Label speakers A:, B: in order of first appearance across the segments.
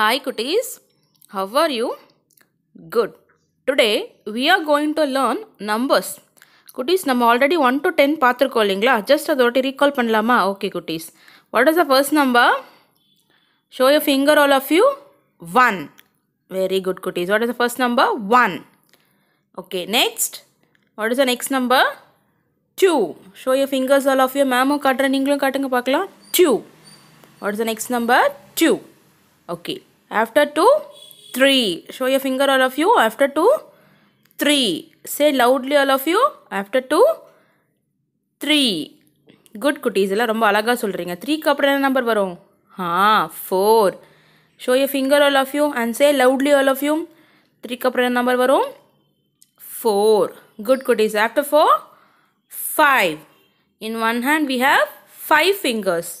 A: Hi cuties how are you good today we are going to learn numbers cuties நம்ம already one to ten பார்த்துருக்கோம் இல்லைங்களா just அதை ஒட்டி recall பண்ணலாமா okay cuties what is the first number show you finger all of you one very good cuties what is the first number one okay next what is the next number two show you fingers all of you மேமும் காட்டுறேன் நீங்களும் காட்டுங்க பார்க்கலாம் two what is the next number two Okay. After 2, 3. Show your finger all of you. After 2, 3. Say loudly all of you. After 2, 3. Good cuties எல்லாம் ரொம்ப அழகாக சொல்கிறீங்க த்ரீக்கு அப்புறம் என்ன நம்பர் வரும் ஆ four show you finger all of you and say loudly all of you த்ரீக்கு அப்புறம் என்ன நம்பர் வரும் four good cuties after four five in one hand we have five fingers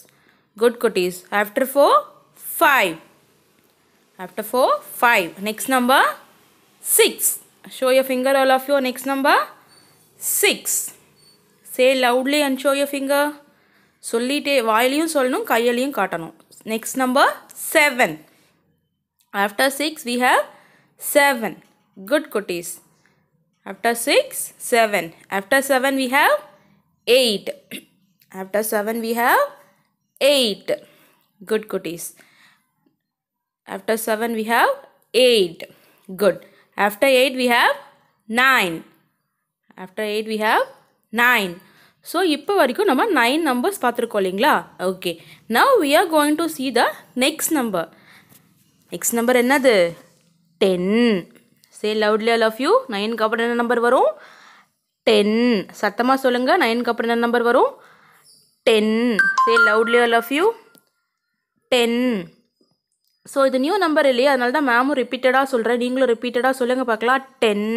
A: good cuties after four five After 4, 5. Next number, 6. Show your finger all of you. Next number, 6. Say loudly and show your finger. Sollite, vayaliyum solnum, kayaliyum kaatanum. Next number, 7. After 6, we have 7. Good cookies. After 6, 7. After 7, we have 8. After 7, we have 8. Good cookies. After 7 we have 8. Good. After 8 we have 9. After 8 we have 9. So இப்போ வரைக்கும் நம்ம nine numbers பார்த்துருக்கோம் இல்லைங்களா okay now we are going to see the next number next number என்னது ten say லவ்லி I love you நைனுக்கு அப்புறம் என்ன நம்பர் வரும் டென் சத்தமாக சொல்லுங்கள் நைனுக்கு அப்புறம் என்ன நம்பர் வரும் டென் சே லவ்லி I love you ten so இது நியூ நம்பர் இல்லையா அதனால தான் மேமும் ரிப்பீட்டடாக சொல்கிறேன் நீங்களும் ரிப்பீட்டடாக சொல்லுங்கள் பார்க்கலாம் டென்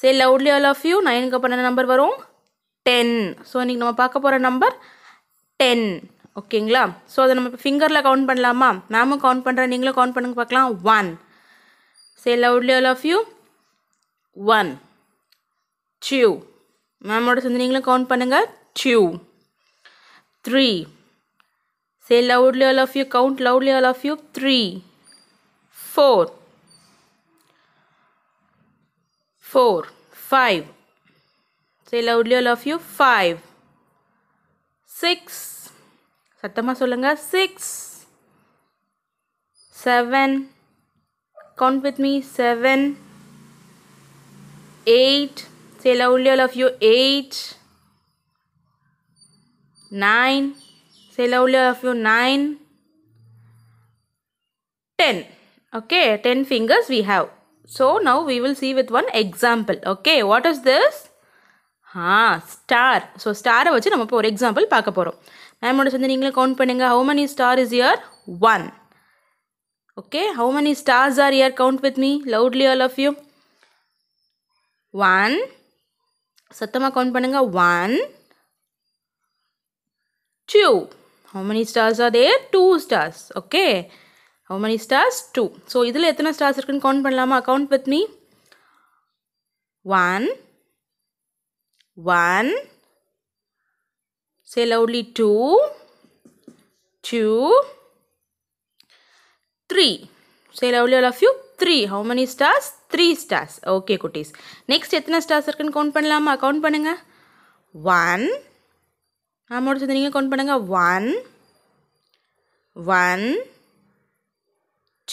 A: சரி லவுட்லி ஆல் ஆஃப் யூ நைனுக்கு அப்புறம் என்ன நம்பர் வரும் டென் ஸோ இன்றைக்கி நம்ம பார்க்க போகிற நம்பர் டென் ஓகேங்களா ஸோ அதை நம்ம ஃபிங்கரில் கவுண்ட் பண்ணலாமா மேமும் கவுண்ட் பண்ணுறேன் நீங்களும் கவுண்ட் பண்ணுங்க பார்க்கலாம் one say loudly all of you one two மேமோட சேர்ந்து நீங்களும் கவுண்ட் பண்ணுங்கள் two three Say loudly all of you, count loudly all of you. Three, four, four, five. Say loudly all of you, five, six. Satama சொல்லுங்கள் Six, seven. count with me 7 8 say loudly all of you 8 9 Say loudly of you 9, 10. Okay, 10 fingers we have. So now we will see with one example. Okay, what is this? Ah, star. So star வச்சு நம்ம இப்போ ஒரு example பார்க்க போகிறோம் மேமோட சேர்ந்து நீங்களே count பண்ணுங்கள் how many star is here one okay how many stars are here count with me loudly all of you one சத்தமாக கவுண்ட் பண்ணுங்கள் one two how many stars are there two stars okay how many stars two so இதில் எத்தனை stars இருக்குன்னு count பண்ணலாமா count with me one one say loudly two two three say loudly all of you three how many stars three stars okay குட்டீஸ் next எத்தனை stars இருக்குன்னு count பண்ணலாமா count பண்ணுங்க one நம்மோட சேர்ந்து நீங்கள் கவுண்ட் பண்ணுங்கள் one one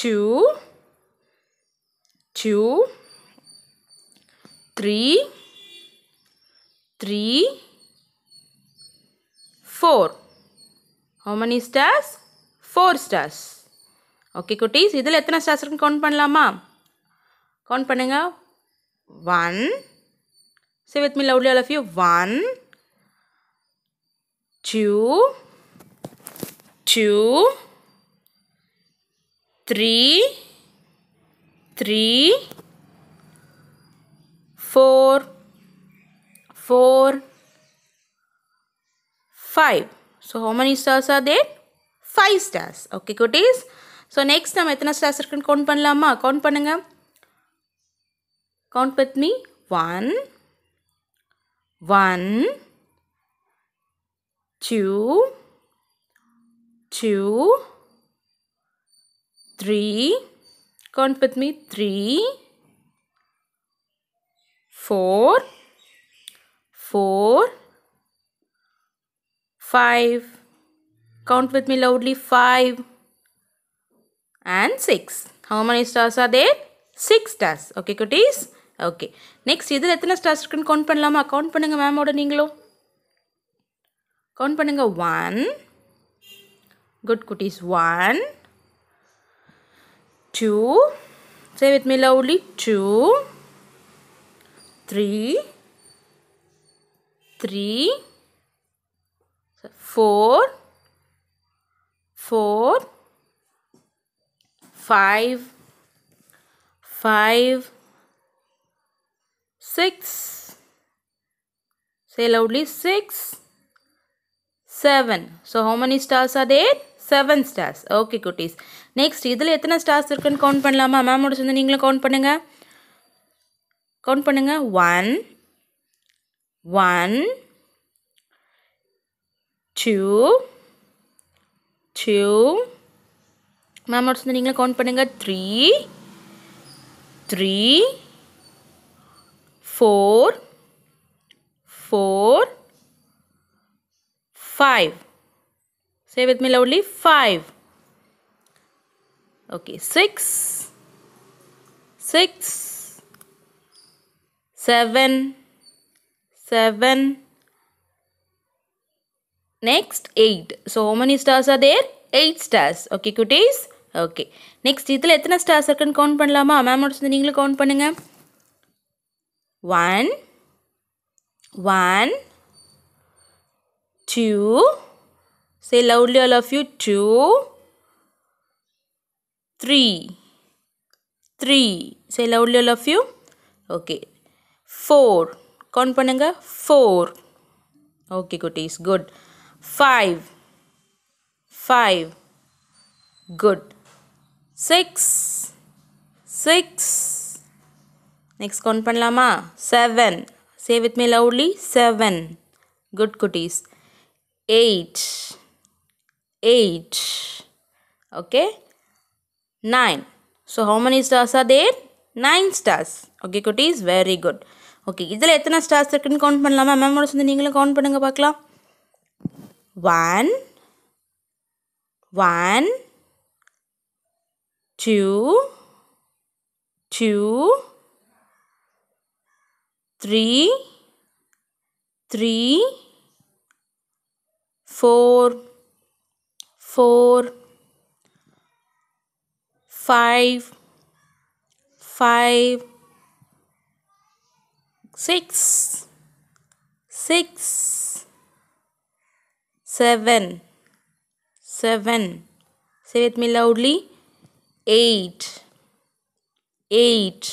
A: two two three three four how many stars four stars okay cuties இதில் எத்தனை ஸ்டார்ஸ் இருக்குன்னு கவுண்ட் பண்ணலாமா கவுண்ட் பண்ணுங்கள் ஒன் சே வித் மீ லவ்லி all of you one two, two, three, three, four, four, five. So how many stars are there? Five stars. Okay, cuties. So next time, how many stars are இருக்குன்னு count panla ma. count panenga. count with me one one two, two, three. Count with me. Three, four, four, five. Count with me loudly. Five and six. How many stars are there? Six stars. Okay, cuties. Okay next இதில் எத்தனை stars இருக்குன்னு count பண்ணலாமா count பண்ணுங்கள் மேமோட நீங்களும் count பண்ணுங்கள் one good cuties one two say with me லவ்லி two three three four four five, five, six. Say loudly, six. Seven so how many stars are there seven stars okay cuties next இதில் எத்தனை stars இருக்குன்னு count பண்ணலாமா மேமோட சேர்ந்து நீங்களும் count பண்ணுங்கள் count பண்ணுங்கள் one one two two மேமோட சேர்ந்து நீங்களும் கவுண்ட் பண்ணுங்கள் three three four four five. Say with me loudly five. Okay, six, six, seven, seven. Next, eight. So, how many stars are there? Eight stars. Okay, cuties? Okay. Next, இதில் எத்தனை stars இருக்குன்னு count பண்ணலாமா? மேமோட் சொந்த நீங்களும் count பண்ணுங்க. One, one, two. Say loudly, all of you. Two, three, three. Say loudly, all of you. Okay. Four. Count pananga. Four. Okay, goodies. Good. Five. Five. Good. Six. Six. Next count panlama. Seven. Say with me loudly. Seven. Good goodies. eight, eight, okay, nine. So, how many stars are there? Nine stars. Okay, cuties, very good. Okay, இதில் எத்தனை stars இருக்குன்னு count பண்ணலாமா மேமோட சேர்ந்து நீங்களும் count பண்ணுங்க பார்க்கலாம் one one four, four, five, five, six, six, seven, seven. Say with me loudly. Eight, eight,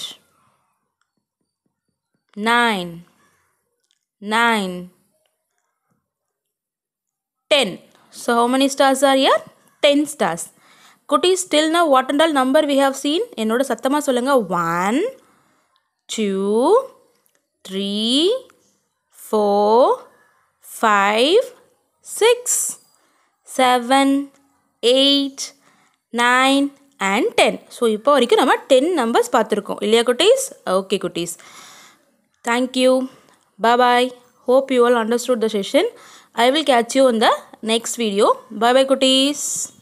A: nine, nine. Ten So how many stars are here? 10 stars. Cuties still now what and all number we have seen என்னோட சத்தமாக சொல்லுங்கள் one two three four five six seven eight nine and ten so இப்போ வரைக்கும் நம்ம ten numbers பார்த்துருக்கோம் இல்லையா cuties okay cuties thank you bye hope you all understood the session I will catch you in the next video. Bye bye cuties.